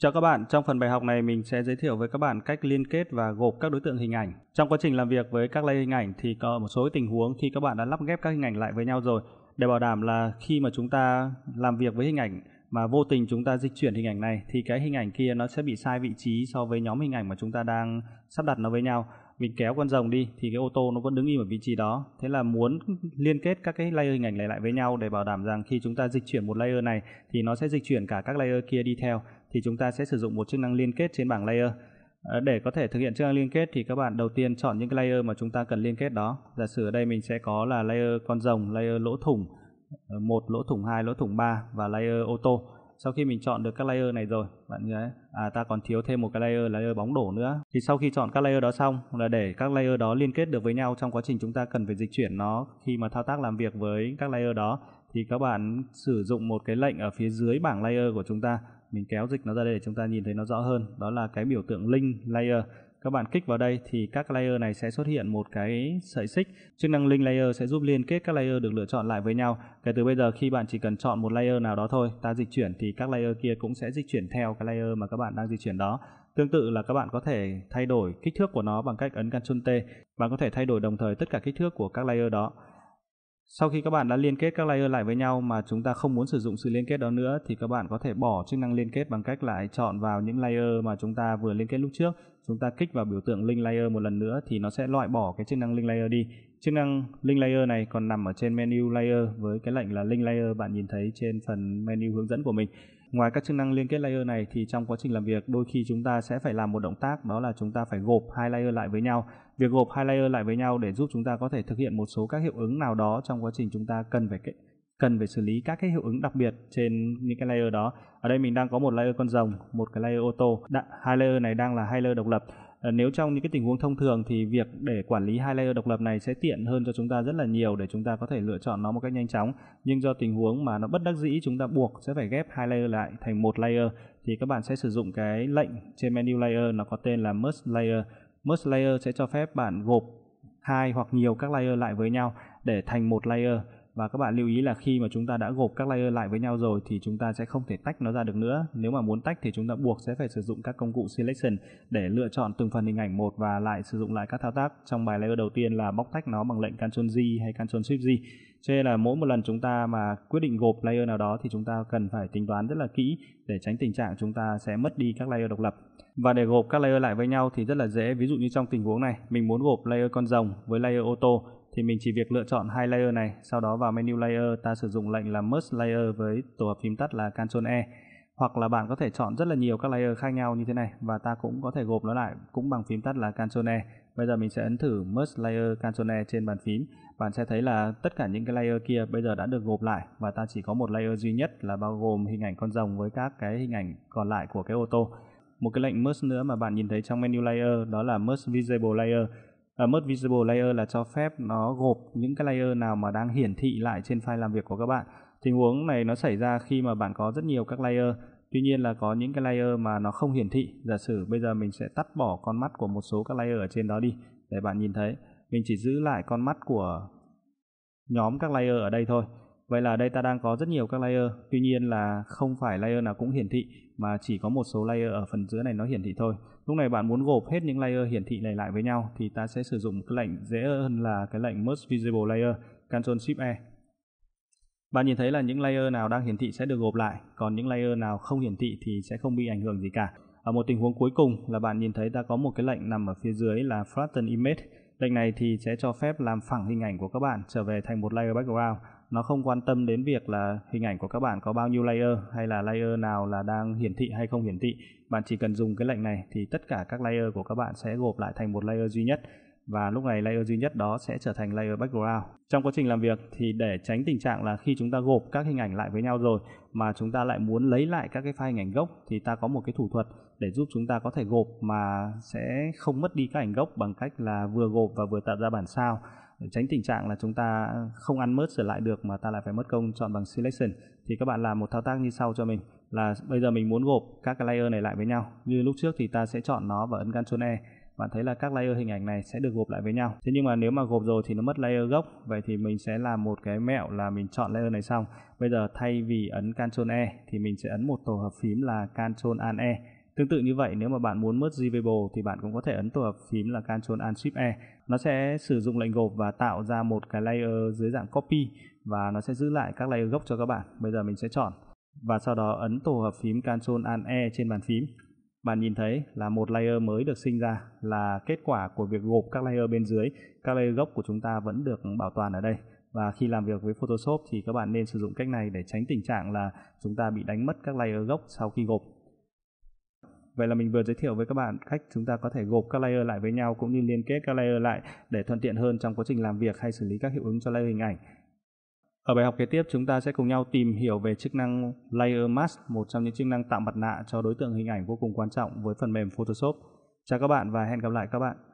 Chào các bạn, trong phần bài học này mình sẽ giới thiệu với các bạn cách liên kết và gộp các đối tượng hình ảnh. Trong quá trình làm việc với các layer hình ảnh thì có một số tình huống khi các bạn đã lắp ghép các hình ảnh lại với nhau rồi để bảo đảm là khi mà chúng ta làm việc với hình ảnh mà vô tình chúng ta dịch chuyển hình ảnh này thì cái hình ảnh kia nó sẽ bị sai vị trí so với nhóm hình ảnh mà chúng ta đang sắp đặt nó với nhau. Mình kéo con rồng đi thì cái ô tô nó vẫn đứng im ở vị trí đó. Thế là muốn liên kết các cái layer hình ảnh này lại với nhau để bảo đảm rằng khi chúng ta dịch chuyển một layer này thì nó sẽ dịch chuyển cả các layer kia đi theo thì chúng ta sẽ sử dụng một chức năng liên kết trên bảng layer. Ờ, để có thể thực hiện chức năng liên kết thì các bạn đầu tiên chọn những cái layer mà chúng ta cần liên kết đó. Giả sử ở đây mình sẽ có là layer con rồng, layer lỗ thủng, ờ, một lỗ thủng 2, lỗ thủng 3 và layer ô tô. Sau khi mình chọn được các layer này rồi, bạn nhớ ấy, à ta còn thiếu thêm một cái layer layer bóng đổ nữa. Thì sau khi chọn các layer đó xong là để các layer đó liên kết được với nhau trong quá trình chúng ta cần phải dịch chuyển nó khi mà thao tác làm việc với các layer đó thì các bạn sử dụng một cái lệnh ở phía dưới bảng layer của chúng ta mình kéo dịch nó ra đây để chúng ta nhìn thấy nó rõ hơn đó là cái biểu tượng link layer các bạn kích vào đây thì các layer này sẽ xuất hiện một cái sợi xích chức năng link layer sẽ giúp liên kết các layer được lựa chọn lại với nhau kể từ bây giờ khi bạn chỉ cần chọn một layer nào đó thôi ta dịch chuyển thì các layer kia cũng sẽ dịch chuyển theo cái layer mà các bạn đang di chuyển đó Tương tự là các bạn có thể thay đổi kích thước của nó bằng cách ấn Ctrl T. Bạn có thể thay đổi đồng thời tất cả kích thước của các layer đó. Sau khi các bạn đã liên kết các layer lại với nhau mà chúng ta không muốn sử dụng sự liên kết đó nữa thì các bạn có thể bỏ chức năng liên kết bằng cách lại chọn vào những layer mà chúng ta vừa liên kết lúc trước. Chúng ta kích vào biểu tượng link layer một lần nữa thì nó sẽ loại bỏ cái chức năng link layer đi. Chức năng link layer này còn nằm ở trên menu layer với cái lệnh là link layer bạn nhìn thấy trên phần menu hướng dẫn của mình. Ngoài các chức năng liên kết layer này thì trong quá trình làm việc đôi khi chúng ta sẽ phải làm một động tác đó là chúng ta phải gộp hai layer lại với nhau. Việc gộp hai layer lại với nhau để giúp chúng ta có thể thực hiện một số các hiệu ứng nào đó trong quá trình chúng ta cần phải cần phải xử lý các cái hiệu ứng đặc biệt trên những cái layer đó. Ở đây mình đang có một layer con rồng, một cái layer ô tô. Đã, hai layer này đang là hai layer độc lập. Ờ, nếu trong những cái tình huống thông thường thì việc để quản lý hai layer độc lập này sẽ tiện hơn cho chúng ta rất là nhiều để chúng ta có thể lựa chọn nó một cách nhanh chóng nhưng do tình huống mà nó bất đắc dĩ chúng ta buộc sẽ phải ghép hai layer lại thành một layer thì các bạn sẽ sử dụng cái lệnh trên menu layer nó có tên là merge layer merge layer sẽ cho phép bạn gộp hai hoặc nhiều các layer lại với nhau để thành một layer và các bạn lưu ý là khi mà chúng ta đã gộp các layer lại với nhau rồi thì chúng ta sẽ không thể tách nó ra được nữa nếu mà muốn tách thì chúng ta buộc sẽ phải sử dụng các công cụ selection để lựa chọn từng phần hình ảnh một và lại sử dụng lại các thao tác trong bài layer đầu tiên là bóc tách nó bằng lệnh Ctrl Z hay Ctrl Shift Z cho nên là mỗi một lần chúng ta mà quyết định gộp layer nào đó thì chúng ta cần phải tính toán rất là kỹ để tránh tình trạng chúng ta sẽ mất đi các layer độc lập và để gộp các layer lại với nhau thì rất là dễ ví dụ như trong tình huống này mình muốn gộp layer con rồng với layer ô tô thì mình chỉ việc lựa chọn hai layer này, sau đó vào menu layer ta sử dụng lệnh là merge layer với tổ hợp phím tắt là Ctrl E hoặc là bạn có thể chọn rất là nhiều các layer khác nhau như thế này và ta cũng có thể gộp nó lại cũng bằng phím tắt là Ctrl E. Bây giờ mình sẽ ấn thử merge layer Ctrl E trên bàn phím. Bạn sẽ thấy là tất cả những cái layer kia bây giờ đã được gộp lại và ta chỉ có một layer duy nhất là bao gồm hình ảnh con rồng với các cái hình ảnh còn lại của cái ô tô. Một cái lệnh merge nữa mà bạn nhìn thấy trong menu layer đó là merge visible layer uh, Visible Layer là cho phép nó gộp những cái layer nào mà đang hiển thị lại trên file làm việc của các bạn. Tình huống này nó xảy ra khi mà bạn có rất nhiều các layer, tuy nhiên là có những cái layer mà nó không hiển thị. Giả sử bây giờ mình sẽ tắt bỏ con mắt của một số các layer ở trên đó đi để bạn nhìn thấy. Mình chỉ giữ lại con mắt của nhóm các layer ở đây thôi. Vậy là đây ta đang có rất nhiều các layer, tuy nhiên là không phải layer nào cũng hiển thị mà chỉ có một số layer ở phần dưới này nó hiển thị thôi. Lúc này bạn muốn gộp hết những layer hiển thị này lại với nhau thì ta sẽ sử dụng cái lệnh dễ hơn là cái lệnh Merge Visible Layer, Ctrl Shift E. Bạn nhìn thấy là những layer nào đang hiển thị sẽ được gộp lại, còn những layer nào không hiển thị thì sẽ không bị ảnh hưởng gì cả. Ở một tình huống cuối cùng là bạn nhìn thấy ta có một cái lệnh nằm ở phía dưới là Flatten Image. Lệnh này thì sẽ cho phép làm phẳng hình ảnh của các bạn trở về thành một layer background nó không quan tâm đến việc là hình ảnh của các bạn có bao nhiêu layer hay là layer nào là đang hiển thị hay không hiển thị bạn chỉ cần dùng cái lệnh này thì tất cả các layer của các bạn sẽ gộp lại thành một layer duy nhất và lúc này layer duy nhất đó sẽ trở thành layer background. Trong quá trình làm việc thì để tránh tình trạng là khi chúng ta gộp các hình ảnh lại với nhau rồi mà chúng ta lại muốn lấy lại các cái file hình ảnh gốc thì ta có một cái thủ thuật để giúp chúng ta có thể gộp mà sẽ không mất đi các ảnh gốc bằng cách là vừa gộp và vừa tạo ra bản sao tránh tình trạng là chúng ta không ăn mất trở lại được mà ta lại phải mất công chọn bằng selection thì các bạn làm một thao tác như sau cho mình là bây giờ mình muốn gộp các cái layer này lại với nhau như lúc trước thì ta sẽ chọn nó và ấn Ctrl E bạn thấy là các layer hình ảnh này sẽ được gộp lại với nhau thế nhưng mà nếu mà gộp rồi thì nó mất layer gốc vậy thì mình sẽ làm một cái mẹo là mình chọn layer này xong bây giờ thay vì ấn Ctrl E thì mình sẽ ấn một tổ hợp phím là Ctrl Alt E Tương tự như vậy, nếu mà bạn muốn merge Gvable thì bạn cũng có thể ấn tổ hợp phím là Ctrl Alt Shift E. Nó sẽ sử dụng lệnh gộp và tạo ra một cái layer dưới dạng copy và nó sẽ giữ lại các layer gốc cho các bạn. Bây giờ mình sẽ chọn và sau đó ấn tổ hợp phím Ctrl Alt E trên bàn phím. Bạn nhìn thấy là một layer mới được sinh ra là kết quả của việc gộp các layer bên dưới. Các layer gốc của chúng ta vẫn được bảo toàn ở đây. Và khi làm việc với Photoshop thì các bạn nên sử dụng cách này để tránh tình trạng là chúng ta bị đánh mất các layer gốc sau khi gộp Vậy là mình vừa giới thiệu với các bạn cách chúng ta có thể gộp các layer lại với nhau cũng như liên kết các layer lại để thuận tiện hơn trong quá trình làm việc hay xử lý các hiệu ứng cho layer hình ảnh. Ở bài học kế tiếp chúng ta sẽ cùng nhau tìm hiểu về chức năng Layer Mask, một trong những chức năng tạo mặt nạ cho đối tượng hình ảnh vô cùng quan trọng với phần mềm Photoshop. Chào các bạn và hẹn gặp lại các bạn.